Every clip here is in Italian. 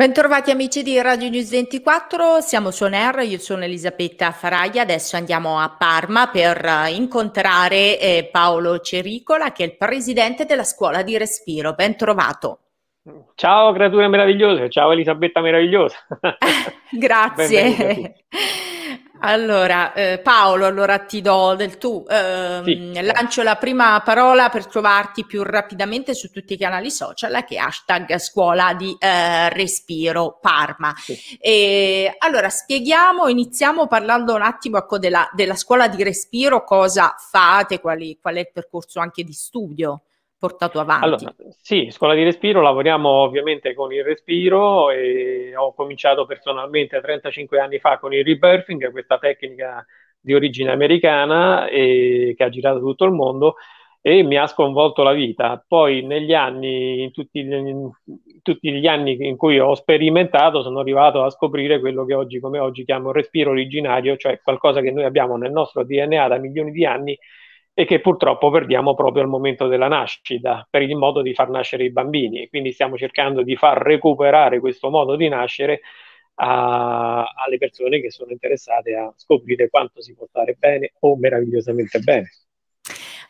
Bentrovati amici di Radio News 24, siamo su Oner, io sono Elisabetta Faraglia, adesso andiamo a Parma per eh, incontrare eh, Paolo Cericola che è il presidente della scuola di respiro, bentrovato. Ciao creature meravigliose, ciao Elisabetta meravigliosa. Grazie. Allora, eh, Paolo, allora ti do del tu. Eh, sì. Lancio la prima parola per trovarti più rapidamente su tutti i canali social che è hashtag scuola di eh, respiro Parma. Sì. E, allora, spieghiamo, iniziamo parlando un attimo ecco, della, della, scuola di respiro, cosa fate, quali, qual è il percorso anche di studio portato avanti? Allora, sì, scuola di respiro, lavoriamo ovviamente con il respiro ho cominciato personalmente 35 anni fa con il rebirthing, questa tecnica di origine americana e, che ha girato tutto il mondo e mi ha sconvolto la vita. Poi negli anni, in tutti, in tutti, gli anni in cui ho sperimentato, sono arrivato a scoprire quello che oggi come oggi chiamo respiro originario, cioè qualcosa che noi abbiamo nel nostro DNA da milioni di anni e che purtroppo perdiamo proprio al momento della nascita per il modo di far nascere i bambini. Quindi stiamo cercando di far recuperare questo modo di nascere a, alle persone che sono interessate a scoprire quanto si può stare bene o meravigliosamente bene.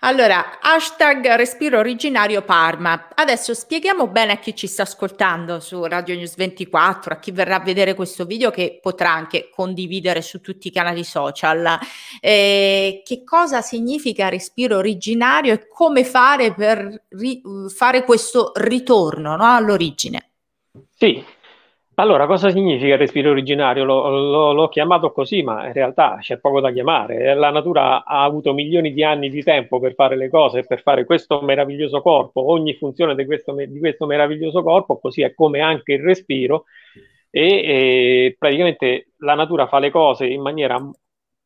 Allora, hashtag respiro originario Parma. Adesso spieghiamo bene a chi ci sta ascoltando su Radio News 24, a chi verrà a vedere questo video che potrà anche condividere su tutti i canali social, eh, che cosa significa respiro originario e come fare per ri- fare questo ritorno no, all'origine. Sì, allora, cosa significa il respiro originario? L'ho chiamato così, ma in realtà c'è poco da chiamare. La natura ha avuto milioni di anni di tempo per fare le cose, per fare questo meraviglioso corpo, ogni funzione di questo, di questo meraviglioso corpo, così è come anche il respiro. E, e praticamente la natura fa le cose in maniera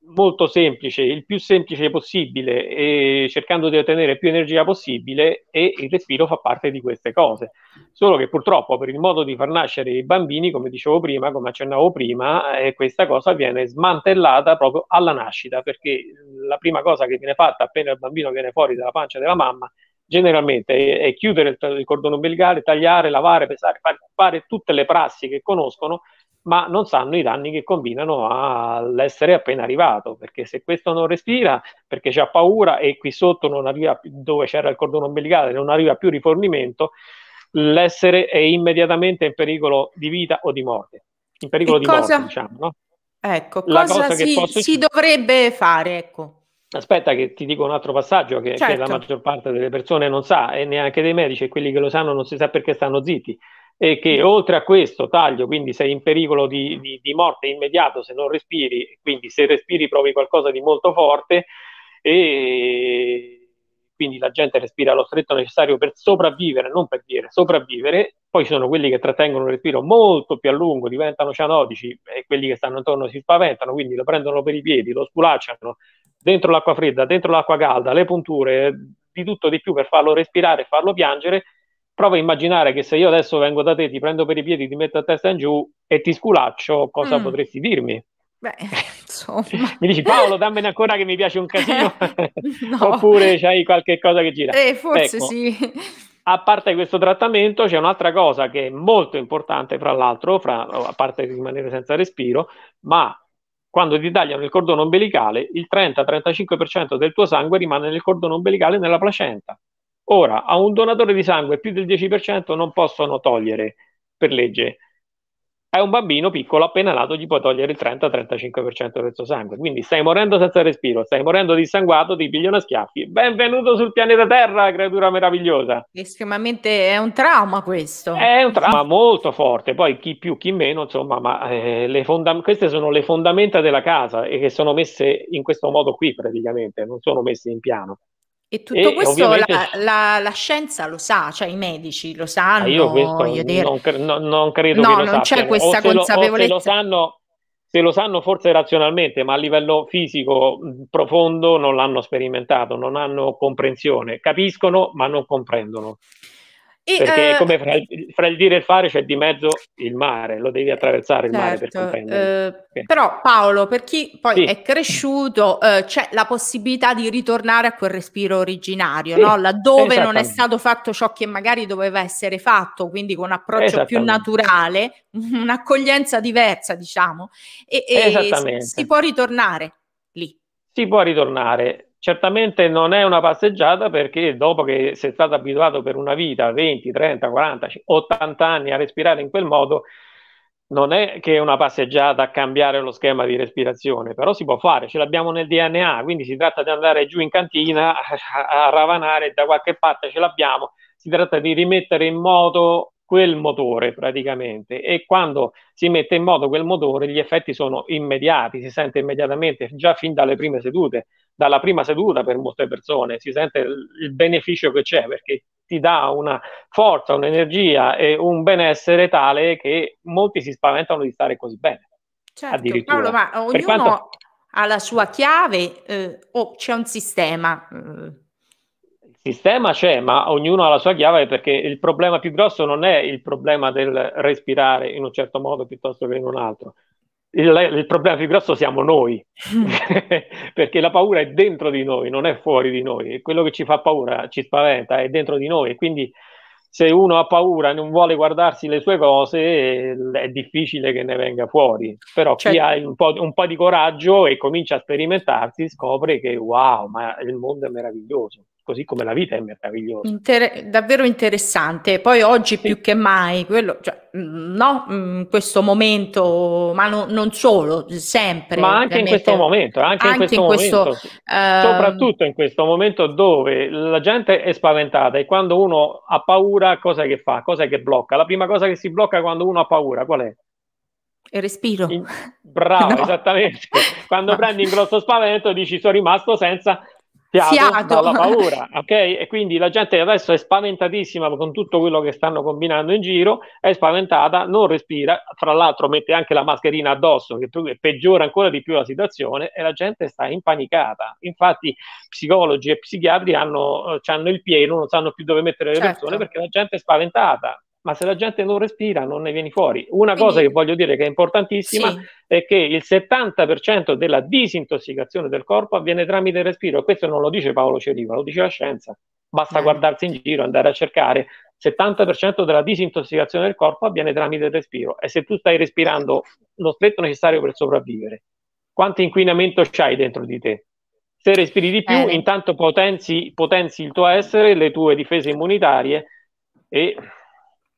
molto semplice, il più semplice possibile, e cercando di ottenere più energia possibile e il respiro fa parte di queste cose. Solo che purtroppo per il modo di far nascere i bambini, come dicevo prima, come accennavo prima, eh, questa cosa viene smantellata proprio alla nascita, perché la prima cosa che viene fatta appena il bambino viene fuori dalla pancia della mamma generalmente è, chiudere il, il cordone umbilicale, tagliare, lavare, pesare, fare, fare tutte le prassi che conoscono ma non sanno i danni che combinano all'essere appena arrivato, perché se questo non respira, perché c'ha paura e qui sotto non arriva dove c'era il cordone ombelicale, non arriva più rifornimento, l'essere è immediatamente in pericolo di vita o di morte, in pericolo e di cosa, morte, diciamo, no? Ecco, La cosa, cosa si, posso... si dovrebbe fare, ecco. Aspetta che ti dico un altro passaggio che, certo. che, la certo. maggior parte delle persone non sa e neanche dei medici e quelli che lo sanno non si sa perché stanno zitti e che mm. oltre a questo taglio, quindi sei in pericolo di, di, di morte immediato se non respiri, quindi se respiri provi qualcosa di molto forte e quindi la gente respira lo stretto necessario per sopravvivere, non per dire sopravvivere, poi ci sono quelli che trattengono un respiro molto più a lungo, diventano cianotici e quelli che stanno intorno si spaventano, quindi lo prendono per i piedi, lo spulacciano dentro l'acqua fredda, dentro l'acqua calda, le punture, di tutto di più per farlo respirare e farlo piangere prova a immaginare che se io adesso vengo da te, ti prendo per i piedi, ti metto a testa in giù e ti sculaccio, cosa mm. potresti dirmi? Beh, insomma. mi dici Paolo, dammene ancora che mi piace un casino, oppure c'hai qualche cosa che gira. Eh, forse ecco. sì. A parte questo trattamento, c'è un'altra cosa che è molto importante, fra l'altro, fra, a parte rimanere senza respiro, ma quando ti tagliano il cordone ombelicale, il 30-35% del tuo sangue rimane nel cordone ombelicale e nella placenta. Ora, a un donatore di sangue più del 10% non possono togliere per legge. A un bambino piccolo appena nato gli puoi togliere il 30-35% del suo sangue. Quindi stai morendo senza respiro, stai morendo dissanguato, ti pigliano a schiaffi. Benvenuto sul pianeta Terra, creatura meravigliosa. Estremamente è un trauma questo. È un trauma molto forte, poi chi più, chi meno, insomma, ma eh, fonda- queste sono le fondamenta della casa e che sono messe in questo modo qui praticamente, non sono messe in piano. E tutto e questo ovviamente... la, la, la, scienza lo sa, cioè i medici lo sanno. Ah, io, io dire... non, cre- no, non, credo no, che lo non sappiano. c'è questa se consapevolezza. Lo, se, lo sanno, se lo sanno forse razionalmente, ma a livello fisico profondo non l'hanno sperimentato, non hanno comprensione. Capiscono, ma non comprendono. E, Perché eh, come fra il, fra il, dire e il fare c'è di mezzo il mare, lo devi attraversare il mare per certo, comprendere. Eh, sì. Però Paolo, per chi poi sì. è cresciuto, eh, c'è la possibilità di ritornare a quel respiro originario, sì, no? laddove non è stato fatto ciò che magari doveva essere fatto, quindi con un approccio più naturale, un'accoglienza diversa, diciamo, e, e si, si può ritornare lì. Si può ritornare, certamente non è una passeggiata perché dopo che sei stato abituato per una vita, 20, 30, 40, 80 anni a respirare in quel modo, non è che è una passeggiata a cambiare lo schema di respirazione, però si può fare, ce l'abbiamo nel DNA, quindi si tratta di andare giù in cantina a ravanare da qualche parte, ce l'abbiamo, si tratta di rimettere in moto quel motore praticamente e quando si mette in moto quel motore gli effetti sono immediati, si sente immediatamente già fin dalle prime sedute, dalla prima seduta per molte persone si sente il beneficio che c'è perché ti dà una forza, un'energia e un benessere tale che molti si spaventano di stare così bene. Certo, Paolo, ma ognuno quanto... ha la sua chiave eh, o oh, c'è un sistema? Eh sistema c'è, ma ognuno ha la sua chiave perché il problema più grosso non è il problema del respirare in un certo modo piuttosto che in un altro. Il, il problema più grosso siamo noi, mm. perché la paura è dentro di noi, non è fuori di noi, e quello che ci fa paura, ci spaventa, è dentro di noi. quindi se uno ha paura e non vuole guardarsi le sue cose, è difficile che ne venga fuori. Però certo. chi ha un po', un po', di coraggio e comincia a sperimentarsi, scopre che wow, ma il mondo è meraviglioso. Così come la vita è meravigliosa. Inter- davvero interessante. Poi oggi sì. più che mai, quello, cioè, mm, no, mm, questo momento, ma no, non solo, sempre. Ma anche in questo momento, anche, anche in questo, in momento, questo uh... soprattutto in questo momento dove la gente è spaventata e quando uno ha paura paura, cosa che fa? Cosa che blocca? La prima cosa che si blocca quando uno ha paura, qual è? Il respiro. In... Bravo, no. esattamente. Quando no. prendi in grosso spavento dici sono rimasto senza fiato, fiato. dalla paura, ok? E quindi la gente adesso è spaventatissima con tutto quello che stanno combinando in giro, è spaventata, non respira, fra l'altro mette anche la mascherina addosso che peggiora ancora di più la situazione e la gente sta impanicata. Infatti psicologi e psichiatri hanno, eh, hanno il pieno, non sanno più dove mettere le certo. persone perché la gente è spaventata ma se la gente non respira non ne vieni fuori. Una cosa che voglio dire che è importantissima sì. è che il 70% della disintossicazione del corpo avviene tramite il respiro e questo non lo dice Paolo Ceriva, lo dice la scienza. Basta Bene. Eh. guardarsi in giro, andare a cercare. Il 70% della disintossicazione del corpo avviene tramite il respiro e se tu stai respirando lo stretto necessario per sopravvivere, quanto inquinamento c'hai dentro di te? Se respiri di più, Bene. Eh. intanto potenzi, potenzi il tuo essere, le tue difese immunitarie e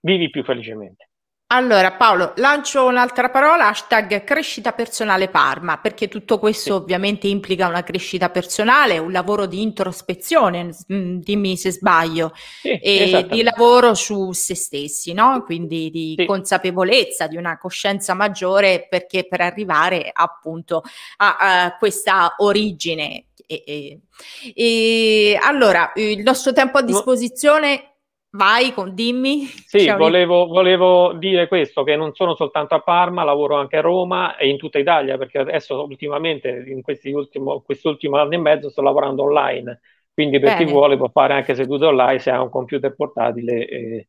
vivi più felicemente. Allora Paolo, lancio un'altra parola, hashtag crescita personale Parma, perché tutto questo sì. ovviamente implica una crescita personale, un lavoro di introspezione, mm, dimmi se sbaglio, sì, e di lavoro su se stessi, no? quindi di sì. consapevolezza, di una coscienza maggiore perché per arrivare appunto a, a questa origine. E, e, eh, e allora, il nostro tempo a disposizione... No Vai, con, dimmi. Sì, volevo, volevo, dire questo, che non sono soltanto a Parma, lavoro anche a Roma e in tutta Italia, perché adesso ultimamente, in ultimo, quest'ultimo anno e mezzo, sto lavorando online, quindi per Bene. chi vuole può fare anche seduto online se ha un computer portatile. E, eh,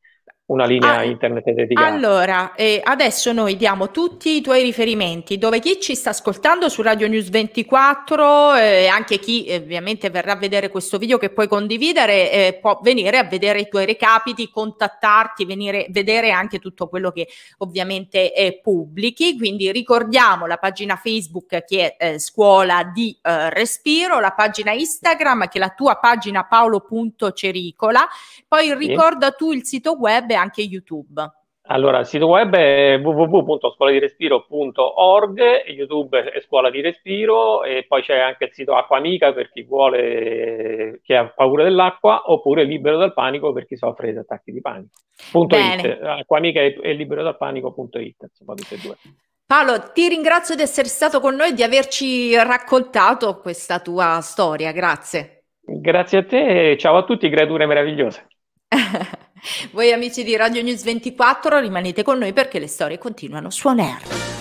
una linea ah, internet dedicata. Allora, eh, adesso noi diamo tutti i tuoi riferimenti, dove chi ci sta ascoltando su Radio News 24, eh, anche chi eh, ovviamente verrà a vedere questo video che puoi condividere, eh, può venire a vedere i tuoi recapiti, contattarti, venire, vedere anche tutto quello che ovviamente eh, pubblichi. Quindi ricordiamo la pagina Facebook che è eh, Scuola di eh, Respiro, la pagina Instagram che è la tua pagina paolo.cericola, poi ricorda tu il sito web anche YouTube. Allora, il sito web è www.scuoladirespiro.org, YouTube è Scuola di Respiro e poi c'è anche il sito Acqua Amica per chi vuole, chi ha paura dell'acqua, oppure Libero dal Panico per chi soffre di attacchi di panico. Punto it, Acqua Amica e, e Libero dal Panico.it, insomma, tutte e due. Paolo, ti ringrazio di essere stato con noi e di averci raccontato questa tua storia, grazie. Grazie a te e ciao a tutti, creature meravigliose. Voi amici di Radio News 24 rimanete con noi perché le storie continuano su On